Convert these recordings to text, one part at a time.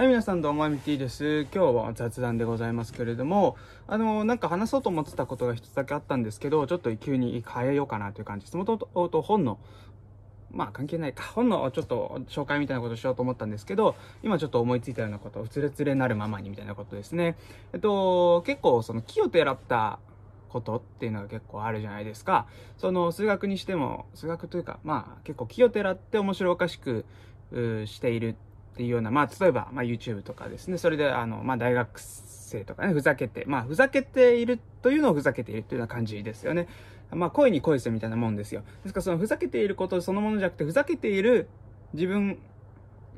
はい、皆さんどうも、ミティです。今日は雑談でございますけれども、あの、なんか話そうと思ってたことが一つだけあったんですけど、ちょっと急に変えようかなという感じです。もともと本の、まあ関係ないか、本のちょっと紹介みたいなことしようと思ったんですけど、今ちょっと思いついたようなこと、うつれつれなるままにみたいなことですね。えっと、結構その木を選ったことっていうのが結構あるじゃないですか。その数学にしても、数学というか、まあ結構木をてらって面白おかしくしているっていうような、まあ、例えば、まあ、YouTube とかですね、それで、あの、まあ、大学生とかね、ふざけて、まあ、ふざけているというのをふざけているというような感じですよね。まあ、恋に恋するみたいなもんですよ。ですから、その、ふざけていることそのものじゃなくて、ふざけている自分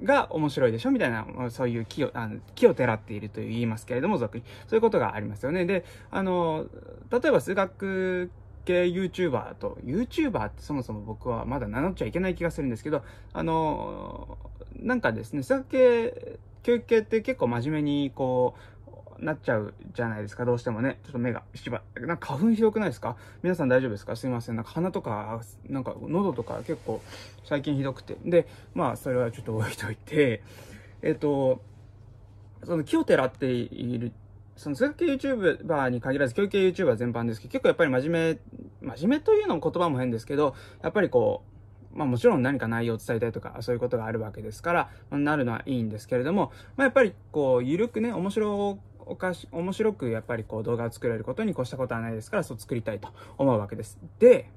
が面白いでしょみたいな、そういう木を、あの木をてらっていると言いますけれども、俗に。そういうことがありますよね。で、あの、例えば数学系 YouTuber と、YouTuber ってそもそも僕はまだ名乗っちゃいけない気がするんですけど、あの、なんかですね、数学系、教育系って結構真面目にこう、なっちゃうじゃないですか、どうしてもね。ちょっと目が、ば、なんか花粉ひどくないですか皆さん大丈夫ですかすいません。なんか鼻とか、なんか喉とか結構最近ひどくて。で、まあそれはちょっと置いといて、えっ、と、その木をてらっているその数学系 YouTuber に限らず、教育系 YouTuber 全般ですけど、結構やっぱり真面目、真面目というのも言葉も変ですけど、やっぱりこう、まあもちろん何か内容を伝えたいとか、そういうことがあるわけですから、なるのはいいんですけれども、まあやっぱりこう、ゆるくね、面白おかし、面白くやっぱりこう動画を作れることに越したことはないですから、そう作りたいと思うわけです。で、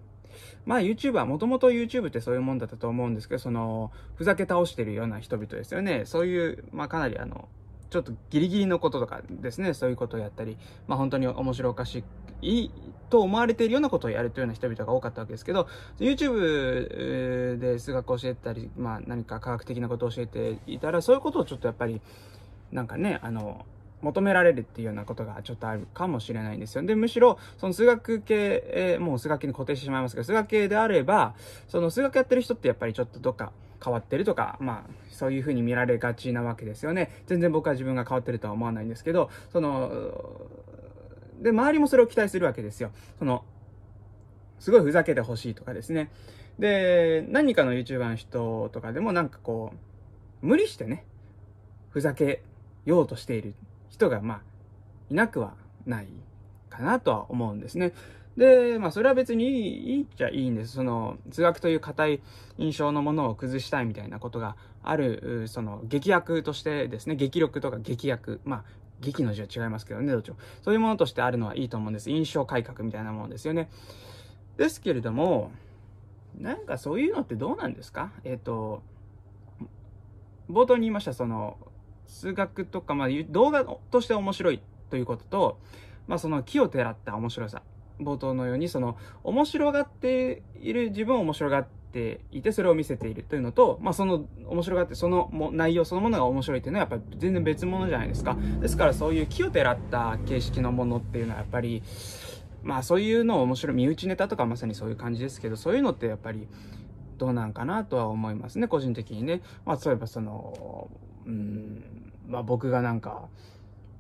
まあ YouTuber、もともと YouTube ってそういうもんだったと思うんですけど、その、ふざけ倒してるような人々ですよね。そういう、まあかなりあの、ちょっとギリギリのこととかですね、そういうことをやったり、まあ本当に面白おかしいと思われているようなことをやるというような人々が多かったわけですけど、YouTube で数学を教えてたり、まあ何か科学的なことを教えていたら、そういうことをちょっとやっぱり、なんかね、あの、求められるっていうようなことがちょっとあるかもしれないんですよ。で、むしろ、その数学系、えもう数学系に固定してしまいますけど、数学系であれば、その数学やってる人ってやっぱりちょっとどっか、変わってるとか、まあ、そういうふうに見られがちなわけですよね。全然僕は自分が変わってるとは思わないんですけど、その、で、周りもそれを期待するわけですよ。その、すごいふざけてほしいとかですね。で、何かの YouTuber の人とかでもなんかこう、無理してね、ふざけようとしている人が、まあ、いなくはないかなとは思うんですね。で、まあ、それは別にいい、いいっちゃいいんです。その、通学という硬い印象のものを崩したいみたいなことがある、その、劇薬としてですね、劇力とか劇薬、まあ、劇の字は違いますけどね、どっちも。そういうものとしてあるのはいいと思うんです。印象改革みたいなものですよね。ですけれども、なんかそういうのってどうなんですかえっ、ー、と、冒頭に言いました、その、数学とか、まあ、動画として面白いということと、まあ、その木をてらった面白さ冒頭のように、その、面白がっている、自分を面白がっていて、それを見せているというのと、まあ、その、面白がって、その内容そのものが面白いというのは、やっぱり全然別物じゃないですか。ですから、そういう木をてらった形式のものっていうのは、やっぱり、まあ、そういうのを面白い、身内ネタとかまさにそういう感じですけど、そういうのってやっぱり、どうなんかなとは思いますね、個人的にね。まあ、そういえばその、うん、まあ、僕がなんか、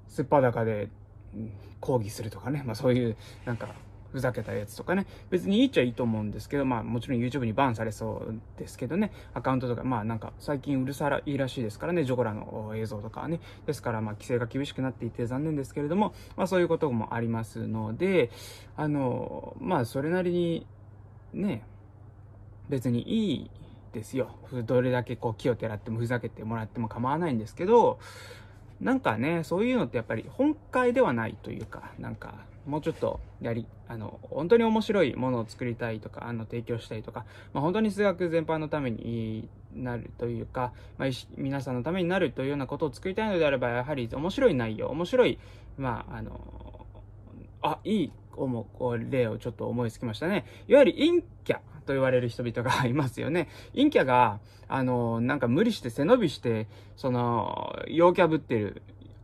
素っ裸で、抗議するとかね、まあそういう、なんか、ふざけたやつとかね、別にいいっちゃいいと思うんですけど、まあもちろん YouTube にバンされそうですけどね、アカウントとか、まあなんか最近うるさらいいらしいですからね、ジョコラの映像とかね、ですからまあ規制が厳しくなっていて残念ですけれども、まあそういうこともありますので、あの、まあそれなりに、ね、別にいいですよ。どれだけこう気をてらってもふざけてもらっても構わないんですけど、なんかね、そういうのってやっぱり本会ではないというか、なんか、もうちょっとやり、あの、本当に面白いものを作りたいとか、あの、提供したいとか、まあ、本当に数学全般のためになるというか、まあ、皆さんのためになるというようなことを作りたいのであれば、やはり面白い内容、面白い、まあ、あの、あ、いい、例をちょっと思いつきましたね。いわゆる陰キャ。と言われる人々がいますよね。陰キャが、あの、なんか無理して背伸びして、その、陽キャぶってる。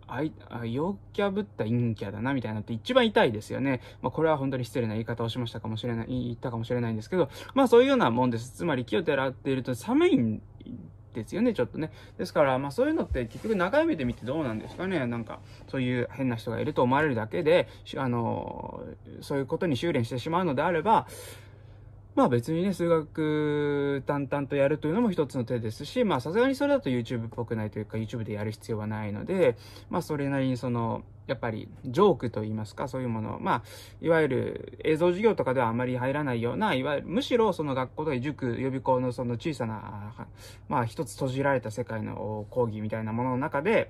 あい、あ陽キャぶった陰キャだな、みたいなって一番痛いですよね。まあ、これは本当に失礼な言い方をしましたかもしれない、言ったかもしれないんですけど、まあそういうようなもんです。つまり、気を照らっていると寒いんですよね、ちょっとね。ですから、まあそういうのって結局長い目で見てどうなんですかね。なんか、そういう変な人がいると思われるだけで、あの、そういうことに修練してしまうのであれば、まあ別にね、数学淡々とやるというのも一つの手ですし、まあさすがにそれだと YouTube っぽくないというか YouTube でやる必要はないので、まあそれなりにその、やっぱりジョークと言いますか、そういうもの、まあ、いわゆる映像授業とかではあまり入らないような、いわゆる、むしろその学校とか塾、予備校のその小さな、まあ一つ閉じられた世界の講義みたいなものの中で、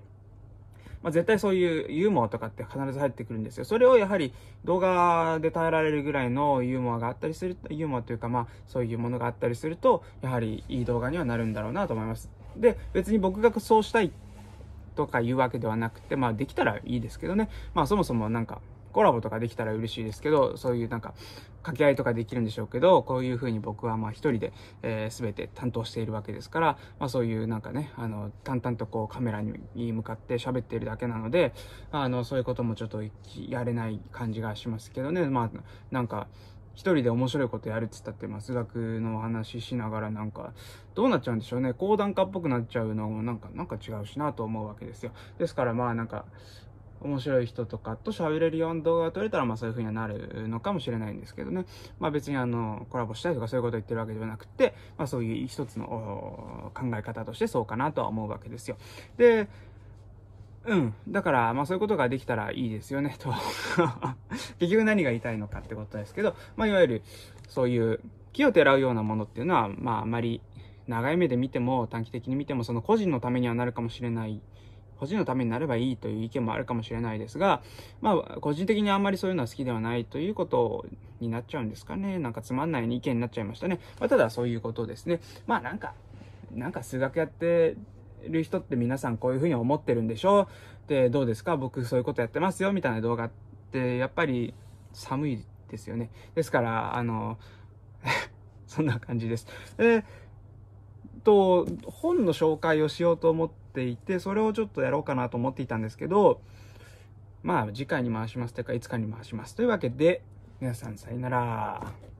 まあ、絶対そういうユーモアとかって必ず入ってくるんですよ。それをやはり動画で耐えられるぐらいのユーモアがあったりする、ユーモアというかまあ、そういうものがあったりすると、やはりいい動画にはなるんだろうなと思います。で、別に僕がそうしたいとかいうわけではなくて、まあできたらいいですけどね。まあそもそもなんか、コラボとかできたら嬉しいですけど、そういうなんか、掛け合いとかできるんでしょうけど、こういうふうに僕はまあ一人で、えー、全て担当しているわけですから、まあそういうなんかね、あの、淡々とこうカメラに向かって喋っているだけなので、あの、そういうこともちょっとやれない感じがしますけどね、まあ、なんか、一人で面白いことやるっつったって、まあ、数学の話しながらなんか、どうなっちゃうんでしょうね。講談家っぽくなっちゃうのもなんか、なんか違うしなと思うわけですよ。ですからまあなんか、面白い人とかと喋れるような動画が撮れたら、まあそういう風にはなるのかもしれないんですけどね。まあ別にあの、コラボしたいとかそういうこと言ってるわけではなくて、まあそういう一つの考え方としてそうかなとは思うわけですよ。で、うん。だから、まあそういうことができたらいいですよね、と。結局何が言いたいのかってことですけど、まあいわゆる、そういう木をてらうようなものっていうのは、まああまり長い目で見ても短期的に見てもその個人のためにはなるかもしれない個人のためになればいいという意見もあるかもしれないですが、まあ、個人的にあんまりそういうのは好きではないということになっちゃうんですかね。なんかつまんない意見になっちゃいましたね。まあ、ただそういうことですね。まあなんか、なんか数学やってる人って皆さんこういうふうに思ってるんでしょで、どうですか僕そういうことやってますよみたいな動画って、やっぱり寒いですよね。ですから、あの、そんな感じです。と本の紹介をしようと思っていて、それをちょっとやろうかなと思っていたんですけど、まあ次回に回しますというか、いつかに回します。というわけで、皆さんさよなら。